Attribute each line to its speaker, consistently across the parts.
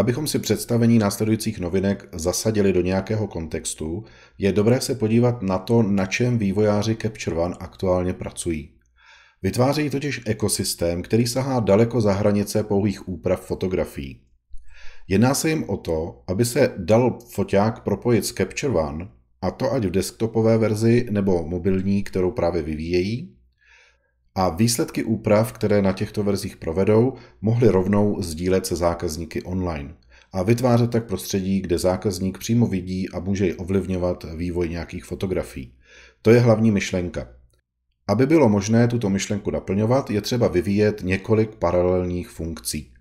Speaker 1: Abychom si představení následujících novinek zasadili do nějakého kontextu, je dobré se podívat na to, na čem vývojáři Capture One aktuálně pracují. Vytvářejí totiž ekosystém, který sahá daleko za hranice pouhých úprav fotografií. Jedná se jim o to, aby se dal foťák propojit s Capture One, a to ať v desktopové verzi nebo mobilní, kterou právě vyvíjejí, a výsledky úprav, které na těchto verzích provedou, mohli rovnou sdílet se zákazníky online a vytvářet tak prostředí, kde zákazník přímo vidí a může ovlivňovat vývoj nějakých fotografií. To je hlavní myšlenka. Aby bylo možné tuto myšlenku naplňovat, je třeba vyvíjet několik paralelních funkcí.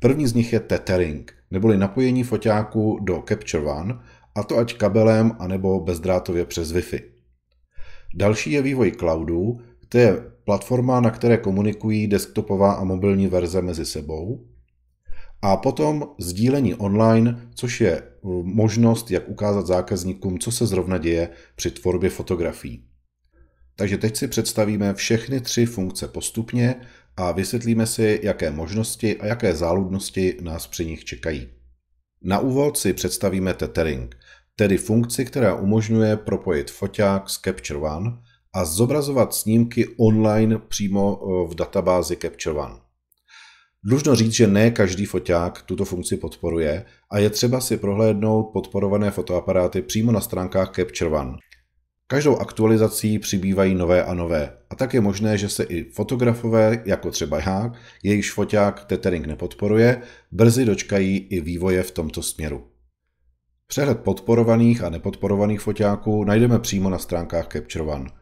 Speaker 1: První z nich je tethering, neboli napojení foťáku do Capture One, a to ať kabelem anebo bezdrátově přes Wi-Fi. Další je vývoj cloudů, to je platforma, na které komunikují desktopová a mobilní verze mezi sebou. A potom sdílení online, což je eh, možnost, jak ukázat zákazníkům, co se zrovna děje při tvorbě fotografií. Takže teď si představíme všechny tři funkce postupně a vysvětlíme si, jaké možnosti a jaké záludnosti nás při nich čekají. Na úvod si představíme tethering, tedy funkci, která umožňuje propojit foťák s Capture One – a zobrazovat snímky online přímo eh, v databázi Capture One. Dlužno říct, že ne každý foťák tuto funkci podporuje a je třeba si prohlédnout podporované fotoaparáty přímo na stránkách Capture One. Každou aktualizací přibývají nové a nové a tak je možné, že se i fotografové, jako třeba já, jejichž foťák tethering nepodporuje, brzy dočkají i vývoje v tomto směru. Přehled podporovaných a nepodporovaných foťáků najdeme přímo na stránkách Capture One –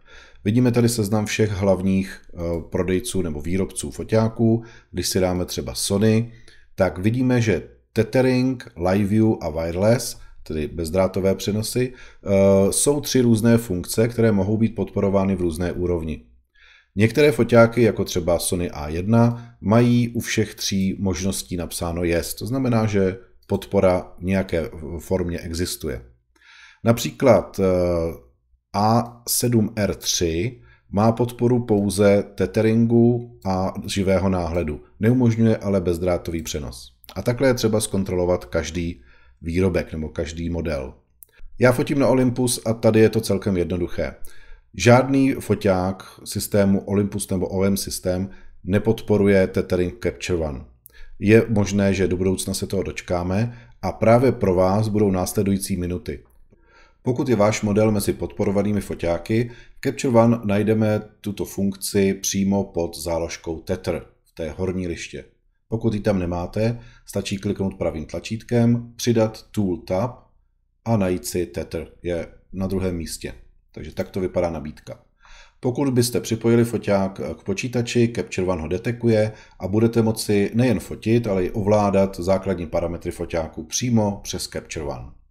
Speaker 1: Vidíme tady seznam všech hlavních eh, prodejců nebo výrobců foťáků. Když si dáme třeba Sony, tak vidíme, že Tethering, Live View a Wireless, tedy bezdrátové přenosy, eh, jsou tři různé funkce, které mohou být podporovány v různé úrovni. Některé foťáky, jako třeba Sony A1, mají u všech tří možností napsáno yes, To znamená, že podpora v nějaké formě existuje. Například eh, a7R3 má podporu pouze tetheringu a živého náhledu. Neumožňuje ale bezdrátový přenos. A takhle je třeba zkontrolovat každý výrobek nebo každý model. Já fotím na Olympus a tady je to celkem jednoduché. Žádný foťák systému Olympus nebo OM systém nepodporuje Tethering Capture One. Je možné, že do budoucna se toho dočkáme a právě pro vás budou následující minuty. Pokud je váš model mezi podporovanými foťáky, v Capture One najdeme tuto funkci přímo pod záložkou Tether v té horní liště. Pokud ji tam nemáte, stačí kliknout pravým tlačítkem, přidat Tool tab a najít si Tether. Je na druhém místě. Takže takto vypadá nabídka. Pokud byste připojili foťák k počítači, Capture One ho detekuje a budete moci nejen fotit, ale i ovládat základní parametry foťáku přímo přes Capture One.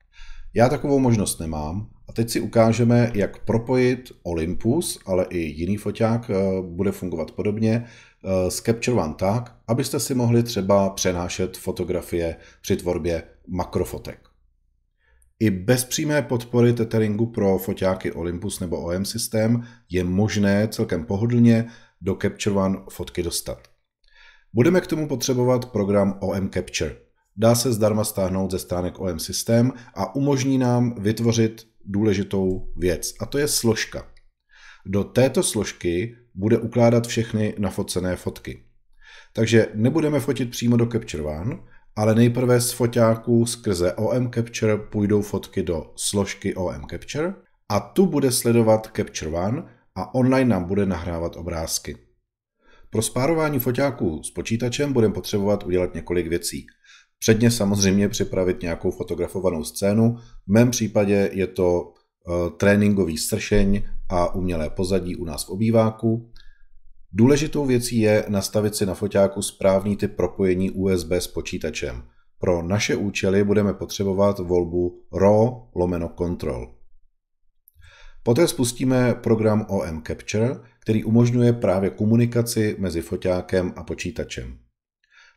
Speaker 1: Já takovou možnost nemám a teď si ukážeme, jak propojit Olympus, ale i jiný foťák eh, bude fungovat podobně, eh, s Capture One tak, abyste si mohli třeba přenášet fotografie při tvorbě makrofotek. I bez přímé podpory tetheringu pro foťáky Olympus nebo OM systém je možné celkem pohodlně do Capture One fotky dostat. Budeme k tomu potřebovat program OM Capture dá se zdarma stáhnout ze stránek OM systém a umožní nám vytvořit důležitou věc, a to je složka. Do této složky bude ukládat všechny nafocené fotky. Takže nebudeme fotit přímo do Capture One, ale nejprve z foťáků skrze OM Capture půjdou fotky do složky OM Capture a tu bude sledovat Capture One a online nám bude nahrávat obrázky. Pro spárování foťáků s počítačem budeme potřebovat udělat několik věcí – Předně samozřejmě připravit nějakou fotografovanou scénu. V mém případě je to eh, tréninkový sršeň a umělé pozadí u nás v obýváku. Důležitou věcí je nastavit si na foťáku správný typ propojení USB s počítačem. Pro naše účely budeme potřebovat volbu RAW lomeno control. Poté spustíme program OM Capture, který umožňuje právě komunikaci mezi foťákem a počítačem.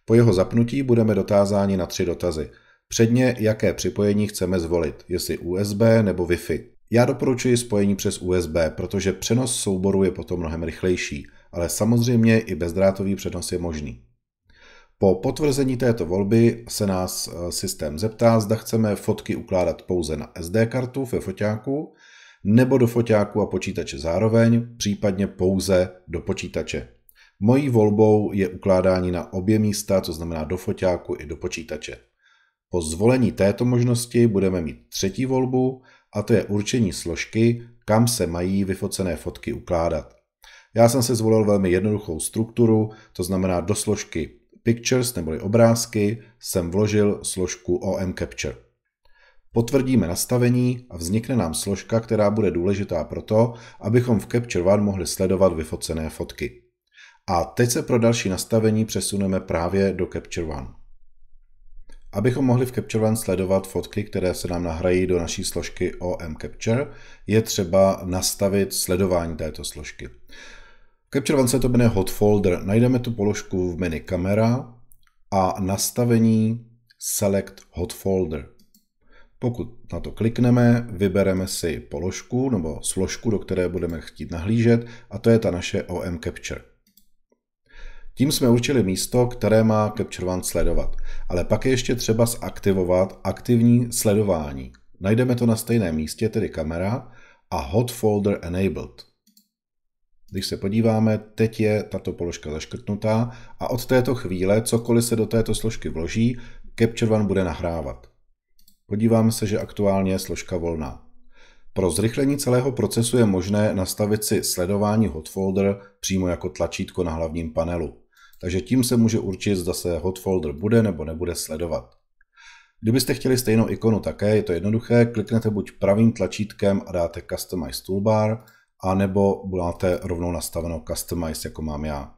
Speaker 1: Po jeho zapnutí budeme dotázáni na tři dotazy. Předně, jaké připojení chceme zvolit, jestli USB nebo Wi-Fi. Já doporučuji spojení přes USB, protože přenos souboru je potom mnohem rychlejší, ale samozřejmě i bezdrátový přenos je možný. Po potvrzení této volby se nás eh, systém zeptá, zda chceme fotky ukládat pouze na SD kartu ve foťáku, nebo do foťáku a počítače zároveň, případně pouze do počítače. Mojí volbou je ukládání na obě místa, co znamená do foťáku i do počítače. Po zvolení této možnosti budeme mít třetí volbu, a to je určení složky, kam se mají vyfocené fotky ukládat. Já jsem se zvolil velmi jednoduchou strukturu, to znamená do složky Pictures neboli obrázky jsem vložil složku OM Capture. Potvrdíme nastavení a vznikne nám složka, která bude důležitá pro to, abychom v Capture One mohli sledovat vyfocené fotky. A teď se pro další nastavení přesuneme právě do Capture One. Abychom mohli v Capture One sledovat fotky, které se nám nahrají do naší složky OM Capture, je třeba nastavit sledování této složky. V Capture One se to jmenuje Hot Folder. Najdeme tu položku v menu Kamera a nastavení Select Hot Folder. Pokud na to klikneme, vybereme si položku nebo složku, do které budeme chtít nahlížet a to je ta naše OM Capture. Tím jsme určili místo, které má Capture One sledovat, ale pak je ještě třeba zaktivovat aktivní sledování. Najdeme to na stejném místě, tedy kamera, a Hot Folder Enabled. Když se podíváme, teď je tato položka zaškrtnutá a od této chvíle cokoliv se do této složky vloží, Capture One bude nahrávat. Podíváme se, že aktuálně je složka volná. Pro zrychlení celého procesu je možné nastavit si sledování hotfolder přímo jako tlačítko na hlavním panelu takže tím se může určit, zda se hot folder bude nebo nebude sledovat. Kdybyste chtěli stejnou ikonu také, je to jednoduché, kliknete buď pravým tlačítkem a dáte Customize toolbar, anebo máte rovnou nastaveno Customize, jako mám já.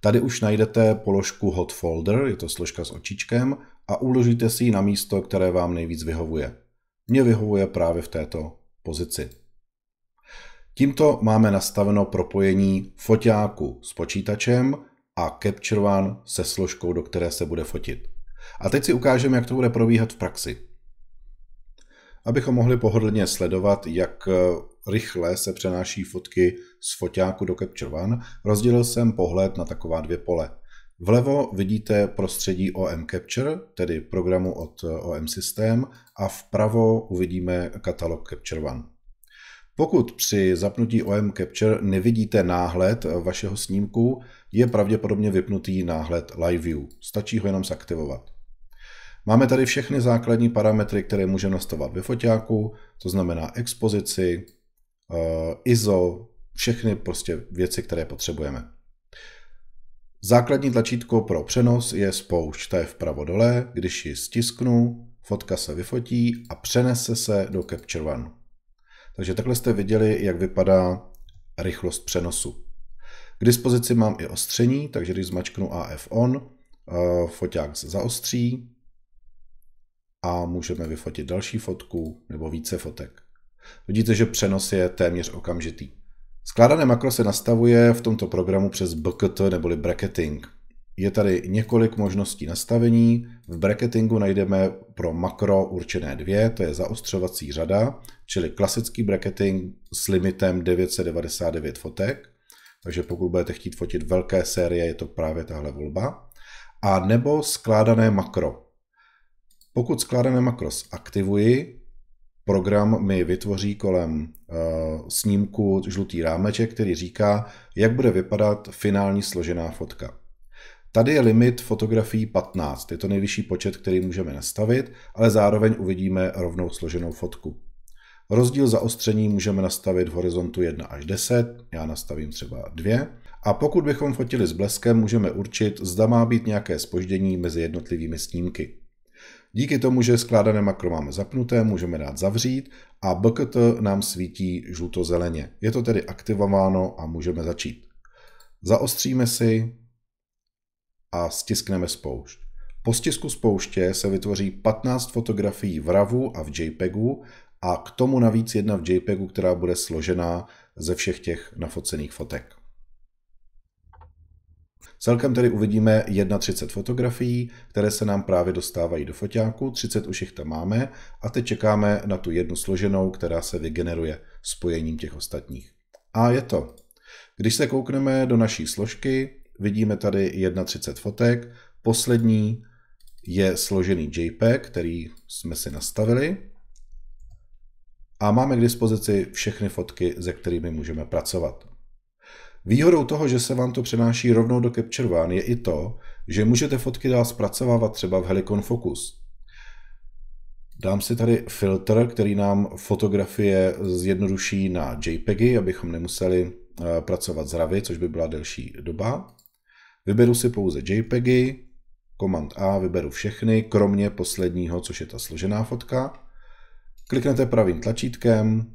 Speaker 1: Tady už najdete položku Hot Folder, je to složka s očičkem, a uložíte si ji na místo, které vám nejvíc vyhovuje. Mně vyhovuje právě v této pozici. Tímto máme nastaveno propojení foťáku s počítačem a capturován se složkou, do které se bude fotit. A teď si ukážeme, jak to bude probíhat v praxi. Abychom mohli pohodlně sledovat, jak eh, rychle se přenáší fotky z foťáku do Capture One, rozdělil jsem pohled na taková dvě pole. Vlevo vidíte prostředí OM Capture, tedy programu od eh, OM System, a vpravo uvidíme katalog Capture One. Pokud při zapnutí OM Capture nevidíte náhled vašeho snímku, je pravděpodobně vypnutý náhled Live View. Stačí ho jenom zaktivovat. Máme tady všechny základní parametry, které můžeme nastavovat ve foťáku, to znamená expozici, eh, ISO, všechny prostě věci, které potřebujeme. Základní tlačítko pro přenos je spoušť, ta je vpravo dole, když ji stisknu, fotka se vyfotí a přenese se do Capture One. Takže takhle jste viděli, jak vypadá rychlost přenosu. K dispozici mám i ostření, takže když zmačknu AF on, eh, foťák se zaostří a můžeme vyfotit další fotku nebo více fotek. Vidíte, že přenos je téměř okamžitý. Skládané makro se nastavuje v tomto programu přes BKT neboli bracketing. Je tady několik možností nastavení. V bracketingu najdeme pro makro určené dvě, to je zaostřovací řada, čili klasický bracketing s limitem 999 fotek. Takže pokud budete chtít fotit velké série, je to právě tahle volba. A nebo skládané makro. Pokud skládané makro aktivuji, program mi vytvoří kolem uh, snímku žlutý rámeček, který říká, jak bude vypadat finální složená fotka. Tady je limit fotografií 15, je to nejvyšší počet, který můžeme nastavit, ale zároveň uvidíme rovnou složenou fotku. Rozdíl zaostření můžeme nastavit v horizontu 1 až 10, já nastavím třeba 2. A pokud bychom fotili s bleskem, můžeme určit, zda má být nějaké spoždění mezi jednotlivými snímky. Díky tomu, že skládané makro máme zapnuté, můžeme dát zavřít a BKT nám svítí žluto-zeleně. Je to tedy aktivováno a můžeme začít. Zaostříme si, a stiskneme spoušť. Po stisku spouště se vytvoří 15 fotografií v RAVu a v JPEGu a k tomu navíc jedna v JPEGu, která bude složená ze všech těch nafocených fotek. Celkem tedy uvidíme 31 fotografií, které se nám právě dostávají do foťáku, 30 už jich tam máme a teď čekáme na tu jednu složenou, která se vygeneruje spojením těch ostatních. A je to. Když se koukneme do naší složky, vidíme tady 31 fotek. Poslední je složený JPEG, který jsme si nastavili. A máme k dispozici všechny fotky, se kterými můžeme pracovat. Výhodou toho, že se vám to přenáší rovnou do Capture One, je i to, že můžete fotky dál zpracovávat třeba v Helicon Focus. Dám si tady filtr, který nám fotografie zjednoduší na JPEGy, abychom nemuseli eh, pracovat z RAVy, což by byla delší doba. Vyberu si pouze JPEGy, Command A, vyberu všechny, kromě posledního, což je ta složená fotka. Kliknete pravým tlačítkem,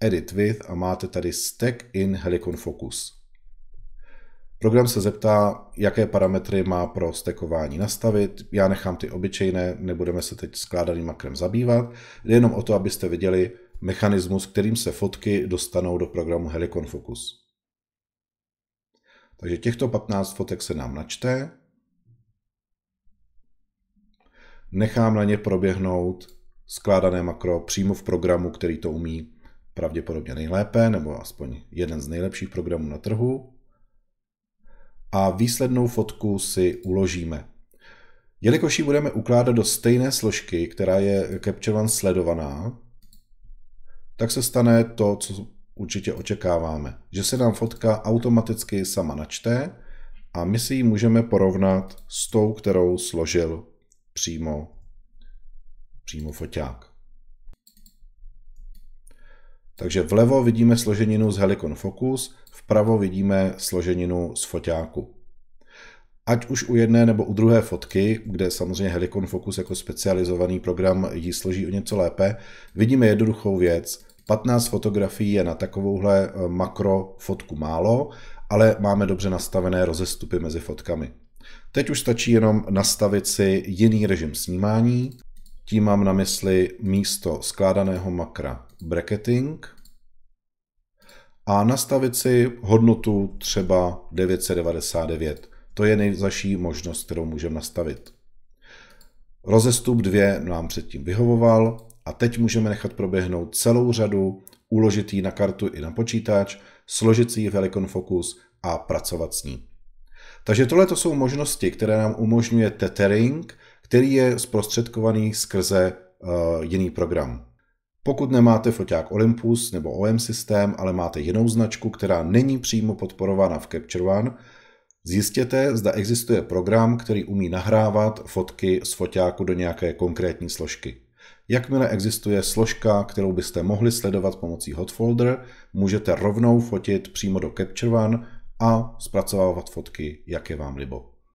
Speaker 1: Edit with a máte tady Stack in Helicon Focus. Program se zeptá, jaké parametry má pro stekování nastavit. Já nechám ty obyčejné, nebudeme se teď skládaným makrem zabývat. Jde jenom o to, abyste viděli mechanismus, kterým se fotky dostanou do programu Helicon Focus. Takže těchto 15 fotek se nám načte. Nechám na ně proběhnout skládané makro přímo v programu, který to umí pravděpodobně nejlépe, nebo aspoň jeden z nejlepších programů na trhu. A výslednou fotku si uložíme. Jelikož ji budeme ukládat do stejné složky, která je Capture One sledovaná, tak se stane to, co určitě očekáváme, že se nám fotka automaticky sama načte a my si ji můžeme porovnat s tou, kterou složil přímo, přímo foťák. Takže vlevo vidíme složeninu z Helicon Focus, vpravo vidíme složeninu z foťáku. Ať už u jedné nebo u druhé fotky, kde samozřejmě Helicon Focus jako specializovaný program ji složí o něco lépe, vidíme jednoduchou věc. 15 fotografií je na takovouhle eh, makro fotku málo, ale máme dobře nastavené rozestupy mezi fotkami. Teď už stačí jenom nastavit si jiný režim snímání. Tím mám na mysli místo skládaného makra bracketing a nastavit si hodnotu třeba 999. To je nejzaší možnost, kterou můžeme nastavit. Rozestup 2 nám předtím vyhovoval, a teď můžeme nechat proběhnout celou řadu, uložit ji na kartu i na počítač, složit si ji v Helicon Focus a pracovat s ní. Takže tohle to jsou možnosti, které nám umožňuje tethering, který je zprostředkovaný skrze uh, jiný program. Pokud nemáte foťák Olympus nebo OM systém, ale máte jinou značku, která není přímo podporována v Capture One, zjistěte, zda existuje program, který umí nahrávat fotky z foťáku do nějaké konkrétní složky. Jakmile existuje složka, kterou byste mohli sledovat pomocí hotfolder, můžete rovnou fotit přímo do Capture One a zpracovávat fotky, jak je vám libo.